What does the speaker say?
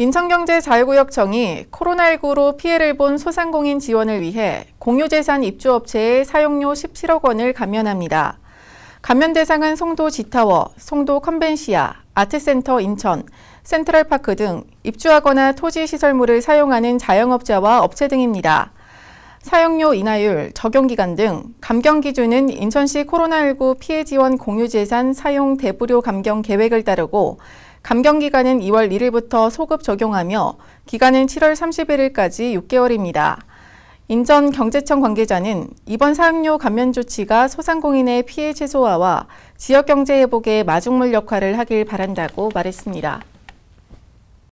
인천경제자유구역청이 코로나19로 피해를 본 소상공인 지원을 위해 공유재산 입주업체에 사용료 17억 원을 감면합니다. 감면 대상은 송도 지타워, 송도 컨벤시아, 아트센터 인천, 센트럴파크 등 입주하거나 토지 시설물을 사용하는 자영업자와 업체 등입니다. 사용료 인하율, 적용기간 등 감경 기준은 인천시 코로나19 피해 지원 공유재산 사용 대부료 감경 계획을 따르고 감경 기간은 2월 1일부터 소급 적용하며 기간은 7월 31일까지 6개월입니다. 인천경제청 관계자는 이번 사용료 감면 조치가 소상공인의 피해 최소화와 지역경제 회복의 마중물 역할을 하길 바란다고 말했습니다.